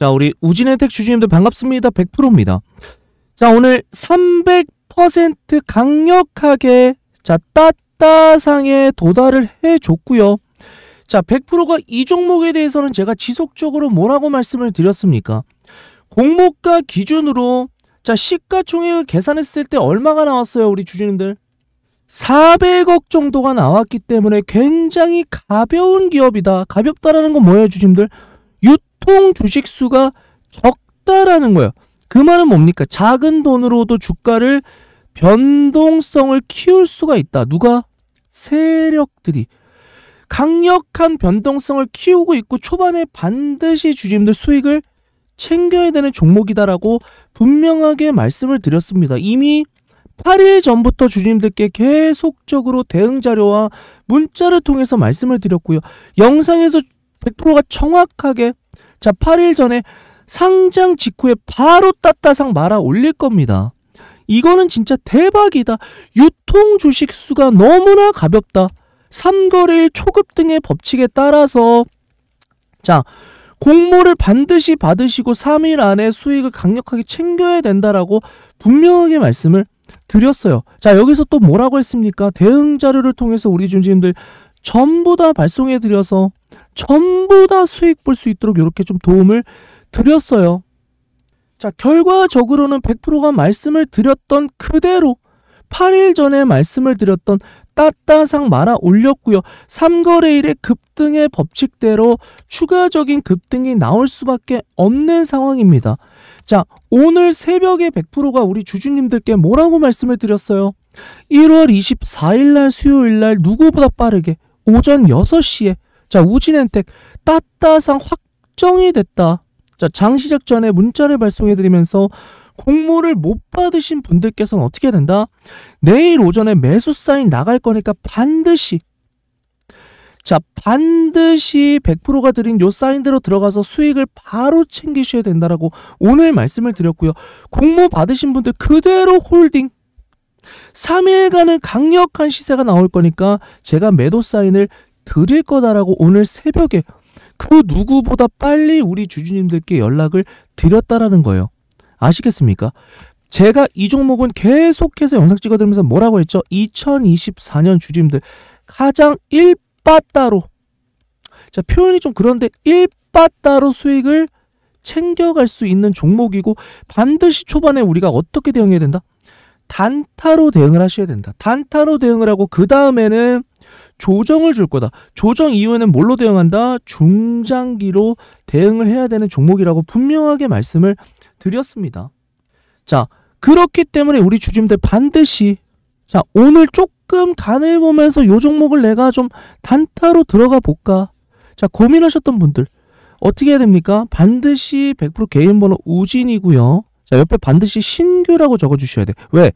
자, 우리 우진혜택 주주님들 반갑습니다. 100%입니다. 자, 오늘 300% 강력하게 자, 따따상에 도달을 해줬고요. 자, 100%가 이 종목에 대해서는 제가 지속적으로 뭐라고 말씀을 드렸습니까? 공모가 기준으로 자, 시가총액을 계산했을 때 얼마가 나왔어요, 우리 주주님들? 400억 정도가 나왔기 때문에 굉장히 가벼운 기업이다. 가볍다라는 건 뭐예요, 주주님들? 보통 주식수가 적다라는 거예요. 그 말은 뭡니까? 작은 돈으로도 주가를 변동성을 키울 수가 있다. 누가? 세력들이. 강력한 변동성을 키우고 있고 초반에 반드시 주주님들 수익을 챙겨야 되는 종목이다라고 분명하게 말씀을 드렸습니다. 이미 8일 전부터 주주님들께 계속적으로 대응 자료와 문자를 통해서 말씀을 드렸고요. 영상에서 100%가 정확하게 자, 8일 전에 상장 직후에 바로 따따상 말아 올릴 겁니다. 이거는 진짜 대박이다. 유통 주식 수가 너무나 가볍다. 3거래일 초급 등의 법칙에 따라서 자, 공모를 반드시 받으시고 3일 안에 수익을 강력하게 챙겨야 된다라고 분명하게 말씀을 드렸어요. 자, 여기서 또 뭐라고 했습니까? 대응 자료를 통해서 우리 중진들 전부 다 발송해 드려서 전부 다 수익 볼 수 있도록 이렇게 좀 도움을 드렸어요. 자, 결과적으로는 100%가 말씀을 드렸던 그대로 8일 전에 말씀을 드렸던 따따상 말아 올렸고요. 3거래일의 급등의 법칙대로 추가적인 급등이 나올 수밖에 없는 상황입니다. 자, 오늘 새벽에 100%가 우리 주주님들께 뭐라고 말씀을 드렸어요? 1월 24일 날 수요일 날 누구보다 빠르게 오전 6시에 자, 우진엔텍 따따상 확정이 됐다. 자, 장 시작 전에 문자를 발송해 드리면서 공모를 못 받으신 분들께서는 어떻게 해야 된다? 내일 오전에 매수 사인 나갈 거니까 반드시 자 반드시 100%가 드린 요 사인대로 들어가서 수익을 바로 챙기셔야 된다라고 오늘 말씀을 드렸고요. 공모 받으신 분들 그대로 홀딩 3일간은 강력한 시세가 나올 거니까 제가 매도 사인을 드릴 거다라고 오늘 새벽에 그 누구보다 빨리 우리 주주님들께 연락을 드렸다라는 거예요. 아시겠습니까? 제가 이 종목은 계속해서 영상 찍어드리면서 뭐라고 했죠? 2024년 주주님들 가장 일바따로 자 표현이 좀 그런데 일바따로 수익을 챙겨갈 수 있는 종목이고 반드시 초반에 우리가 어떻게 대응해야 된다? 단타로 대응을 하셔야 된다. 단타로 대응을 하고 그 다음에는 조정을 줄 거다. 조정 이후에는 뭘로 대응한다? 중장기로 대응을 해야 되는 종목이라고 분명하게 말씀을 드렸습니다. 자, 그렇기 때문에 우리 주주님들 반드시 자, 오늘 조금 간을 보면서 요 종목을 내가 좀 단타로 들어가 볼까? 자, 고민하셨던 분들 어떻게 해야 됩니까? 반드시 100% 개인 번호 우진이고요. 자, 옆에 반드시 신규라고 적어 주셔야 돼. 왜?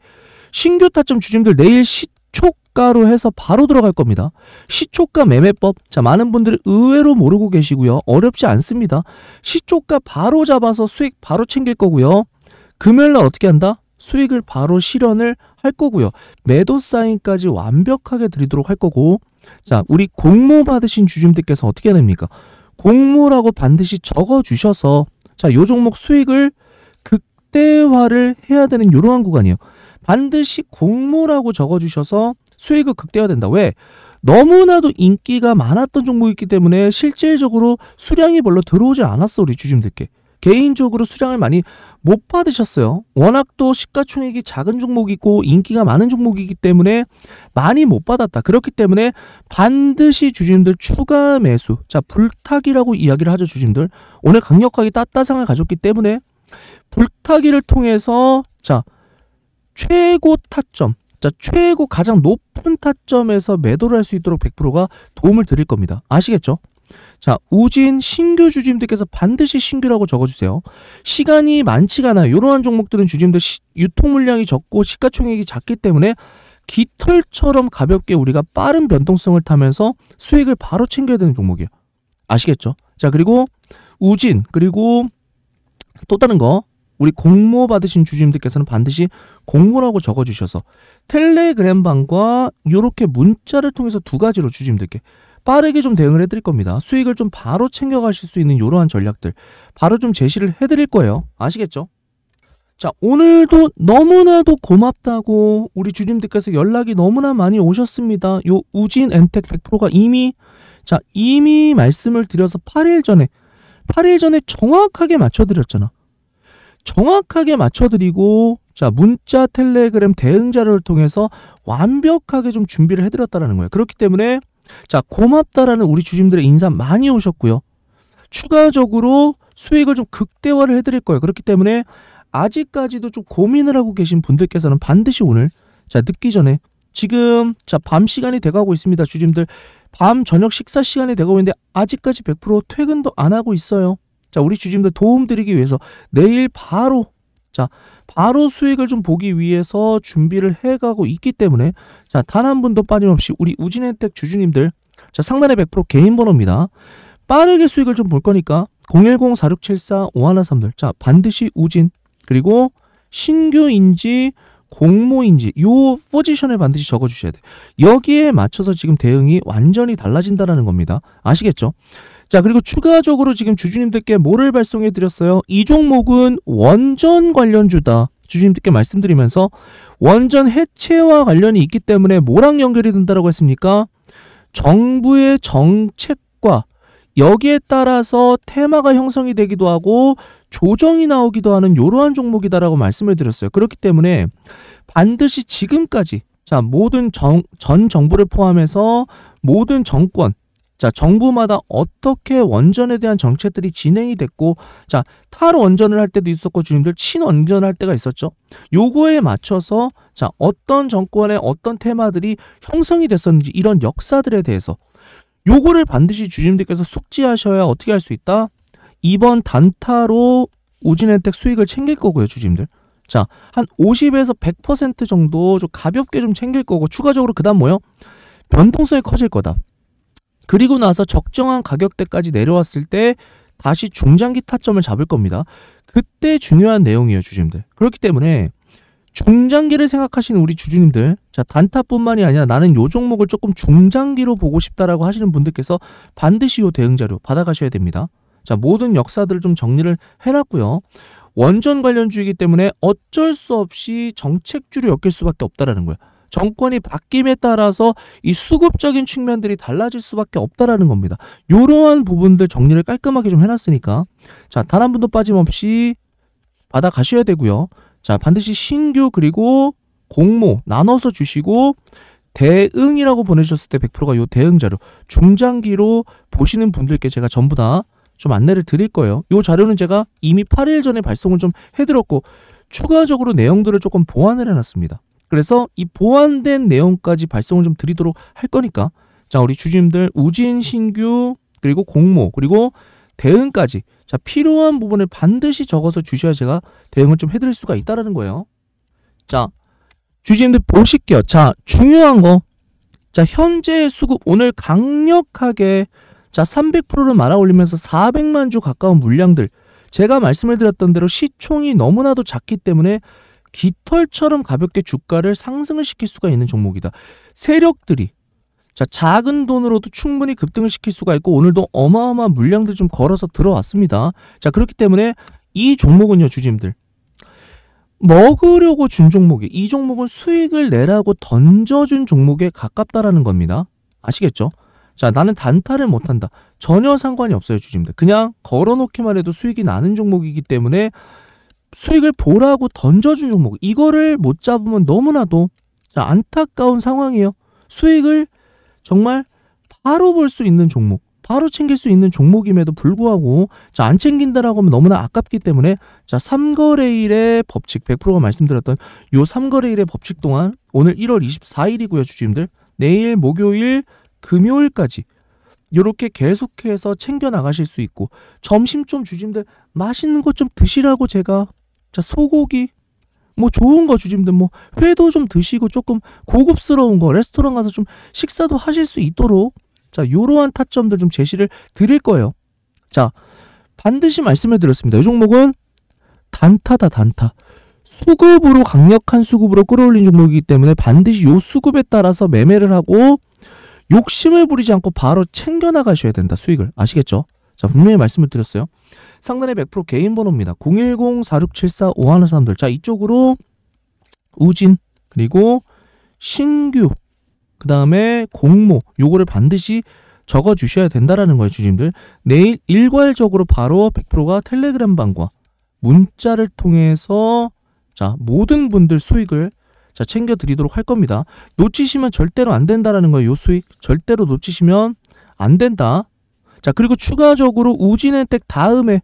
신규 타점 주주님들 내일 시 시초가로 해서 바로 들어갈 겁니다. 시초가 매매법. 자, 많은 분들이 의외로 모르고 계시고요. 어렵지 않습니다. 시초가 바로 잡아서 수익 바로 챙길 거고요. 금요일 날 어떻게 한다? 수익을 바로 실현을 할 거고요. 매도 사인까지 완벽하게 드리도록 할 거고. 자, 우리 공모 받으신 주주님들께서 어떻게 해야 됩니까? 공모라고 반드시 적어 주셔서 자, 요 종목 수익을 극대화를 해야 되는 요러한 구간이에요. 반드시 공모라고 적어주셔서 수익을 극대화된다. 왜? 너무나도 인기가 많았던 종목이기 때문에 실질적으로 수량이 별로 들어오지 않았어 우리 주주님들께 개인적으로 수량을 많이 못 받으셨어요 워낙 또 시가총액이 작은 종목이고 인기가 많은 종목이기 때문에 많이 못 받았다 그렇기 때문에 반드시 주주님들 추가 매수 자 불타기라고 이야기를 하죠 주주님들 오늘 강력하게 따따상을 가졌기 때문에 불타기를 통해서 자 최고 타점, 자, 최고 가장 높은 타점에서 매도를 할 수 있도록 100%가 도움을 드릴 겁니다. 아시겠죠? 자, 우진 신규 주주님들께서 반드시 신규라고 적어주세요. 시간이 많지가 않아요. 이러한 종목들은 주주님들 시, 유통 물량이 적고 시가총액이 작기 때문에 깃털처럼 가볍게 우리가 빠른 변동성을 타면서 수익을 바로 챙겨야 되는 종목이에요. 아시겠죠? 자, 그리고 우진, 그리고 또 다른 거 우리 공모 받으신 주주님들께서는 반드시 공모라고 적어주셔서 텔레그램방과 이렇게 문자를 통해서 두 가지로 주주님들께 빠르게 좀 대응을 해드릴 겁니다. 수익을 좀 바로 챙겨가실 수 있는 이러한 전략들 바로 좀 제시를 해드릴 거예요. 아시겠죠? 자 오늘도 너무나도 고맙다고 우리 주님들께서 연락이 너무나 많이 오셨습니다. 요 우진 엔텍 100%가 이미 자 이미 말씀을 드려서 8일 전에 8일 전에 정확하게 맞춰드렸잖아. 정확하게 맞춰드리고 자 문자 텔레그램 대응 자료를 통해서 완벽하게 좀 준비를 해드렸다는 거예요. 그렇기 때문에 자 고맙다라는 우리 주심들의 인사 많이 오셨고요. 추가적으로 수익을 좀 극대화를 해드릴 거예요. 그렇기 때문에 아직까지도 좀 고민을 하고 계신 분들께서는 반드시 오늘 자 늦기 전에 지금 자 밤 시간이 돼가고 있습니다. 주님들 밤 저녁 식사 시간이 돼가고 있는데 아직까지 100% 퇴근도 안 하고 있어요. 자, 우리 주주님들 도움드리기 위해서 내일 바로 자, 바로 수익을 좀 보기 위해서 준비를 해가고 있기 때문에 자, 단 한 분도 빠짐없이 우리 우진혜택 주주님들 자, 상단에 100% 개인 번호입니다. 빠르게 수익을 좀 볼 거니까 010-4674-5131 자, 반드시 우진 그리고 신규인지 공모인지 요 포지션을 반드시 적어주셔야 돼요. 여기에 맞춰서 지금 대응이 완전히 달라진다라는 겁니다. 아시겠죠? 자, 그리고 추가적으로 지금 주주님들께 뭐를 발송해 드렸어요? 이 종목은 원전 관련주다. 주주님들께 말씀드리면서 원전 해체와 관련이 있기 때문에 뭐랑 연결이 된다고 했습니까? 정부의 정책과 여기에 따라서 테마가 형성이 되기도 하고 조정이 나오기도 하는 이러한 종목이다라고 말씀을 드렸어요. 그렇기 때문에 반드시 지금까지 자 모든 정, 전 정부를 포함해서 모든 정권 자, 정부마다 어떻게 원전에 대한 정책들이 진행이 됐고, 자, 탈원전을 할 때도 있었고, 주님들 친원전을 할 때가 있었죠. 요거에 맞춰서, 자, 어떤 정권의 어떤 테마들이 형성이 됐었는지, 이런 역사들에 대해서, 요거를 반드시 주님들께서 숙지하셔야 어떻게 할 수 있다? 이번 단타로 우진혜택 수익을 챙길 거고요, 주님들. 자, 한 50에서 100% 정도 좀 가볍게 좀 챙길 거고, 추가적으로 그 다음 뭐요? 변동성이 커질 거다. 그리고 나서 적정한 가격대까지 내려왔을 때 다시 중장기 타점을 잡을 겁니다. 그때 중요한 내용이에요, 주주님들. 그렇기 때문에 중장기를 생각하시는 우리 주주님들, 자 단타뿐만이 아니라 나는 요 종목을 조금 중장기로 보고 싶다라고 하시는 분들께서 반드시 요 대응 자료 받아가셔야 됩니다. 자 모든 역사들을 좀 정리를 해놨고요. 원전 관련주이기 때문에 어쩔 수 없이 정책주로 엮일 수밖에 없다라는 거예요. 정권이 바뀜에 따라서 이 수급적인 측면들이 달라질 수밖에 없다라는 겁니다. 이러한 부분들 정리를 깔끔하게 좀 해놨으니까 자단한 분도 빠짐없이 받아 가셔야 되고요. 자 반드시 신규 그리고 공모 나눠서 주시고 대응이라고 보내주셨을 때 100%가 요 대응 자료 중장기로 보시는 분들께 제가 전부 다 좀 안내를 드릴 거예요. 요 자료는 제가 이미 8일 전에 발송을 좀 해드렸고 추가적으로 내용들을 조금 보완을 해놨습니다. 그래서 이 보완된 내용까지 발송을 좀 드리도록 할 거니까 자 우리 주주님들 우진 신규 그리고 공모 그리고 대응까지 자 필요한 부분을 반드시 적어서 주셔야 제가 대응을 좀 해드릴 수가 있다라는 거예요. 자 주주님들 보실게요. 자 중요한 거. 자 현재 수급 오늘 강력하게 자 300%를 말아 올리면서 400만 주 가까운 물량들 제가 말씀을 드렸던 대로 시총이 너무나도 작기 때문에 깃털처럼 가볍게 주가를 상승을 시킬 수가 있는 종목이다. 세력들이 자 작은 돈으로도 충분히 급등을 시킬 수가 있고 오늘도 어마어마한 물량들 좀 걸어서 들어왔습니다. 자 그렇기 때문에 이 종목은요 주주님들 먹으려고 준 종목이 이 종목은 수익을 내라고 던져준 종목에 가깝다라는 겁니다. 아시겠죠? 자 나는 단타를 못한다. 전혀 상관이 없어요 주주님들. 그냥 걸어놓기만 해도 수익이 나는 종목이기 때문에 수익을 보라고 던져준 종목 이거를 못 잡으면 너무나도 안타까운 상황이에요. 수익을 정말 바로 볼 수 있는 종목 바로 챙길 수 있는 종목임에도 불구하고 자, 안 챙긴다라고 하면 너무나 아깝기 때문에 자, 3거래일의 법칙 100%가 말씀드렸던 요 3거래일의 법칙 동안 오늘 1월 24일이고요, 주주님들. 내일 목요일 금요일까지 이렇게 계속해서 챙겨 나가실 수 있고 점심 좀 주주님들 맛있는 것 좀 드시라고 제가 자, 소고기 뭐 좋은 거 주시면 뭐 회도 좀 드시고 조금 고급스러운 거 레스토랑 가서 좀 식사도 하실 수 있도록 자, 요러한 타점들 좀 제시를 드릴 거예요. 자, 반드시 말씀을 드렸습니다. 이 종목은 단타다 단타. 수급으로 강력한 수급으로 끌어올린 종목이기 때문에 반드시 요 수급에 따라서 매매를 하고 욕심을 부리지 않고 바로 챙겨 나가셔야 된다 수익을 아시겠죠? 자 분명히 말씀을 드렸어요. 상단에 100% 개인 번호입니다. 010-4674-5 하는 사람들. 자, 이쪽으로 우진, 그리고 신규, 그 다음에 공모, 요거를 반드시 적어 주셔야 된다라는 거예요, 주님들. 내일 일괄적으로 바로 100%가 텔레그램 방과 문자를 통해서 자, 모든 분들 수익을 자, 챙겨 드리도록 할 겁니다. 놓치시면 절대로 안 된다라는 거예요, 요 수익. 절대로 놓치시면 안 된다. 자, 그리고 추가적으로 우진 혜택 다음에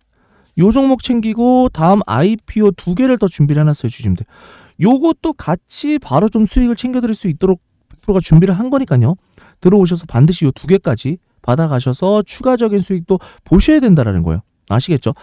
요 종목 챙기고 다음 IPO 두 개를 더 준비를 해놨어요 주주님들 요것도 같이 바로 좀 수익을 챙겨드릴 수 있도록 프로가 준비를 한 거니까요 들어오셔서 반드시 요 두 개까지 받아가셔서 추가적인 수익도 보셔야 된다라는 거예요 아시겠죠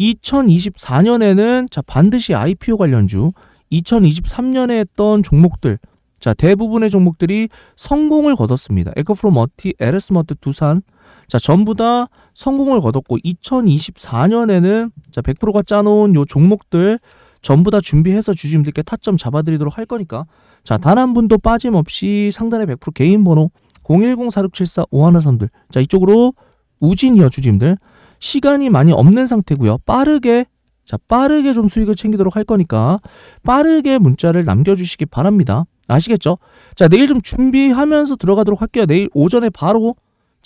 2024년에는 자 반드시 IPO 관련주 2023년에 했던 종목들 자 대부분의 종목들이 성공을 거뒀습니다 에코프로 머티 에르스머트 두산 자, 전부 다 성공을 거뒀고 2024년에는 자, 100%가 짜놓은 요 종목들 전부 다 준비해서 주주님들께 타점 잡아드리도록 할 거니까 자, 단 한 분도 빠짐없이 상단에 100% 개인 번호 0 1 0 4 6 7 4 5 1 3들 자, 이쪽으로 우진이요, 주주님들 시간이 많이 없는 상태고요. 빠르게 자 빠르게 좀 수익을 챙기도록 할 거니까 빠르게 문자를 남겨주시기 바랍니다. 아시겠죠? 자 내일 좀 준비하면서 들어가도록 할게요. 내일 오전에 바로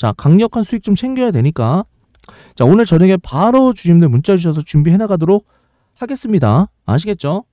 자, 강력한 수익 좀 챙겨야 되니까 자, 오늘 저녁에 바로 주님들 문자 주셔서 준비해 나가도록 하겠습니다. 아시겠죠?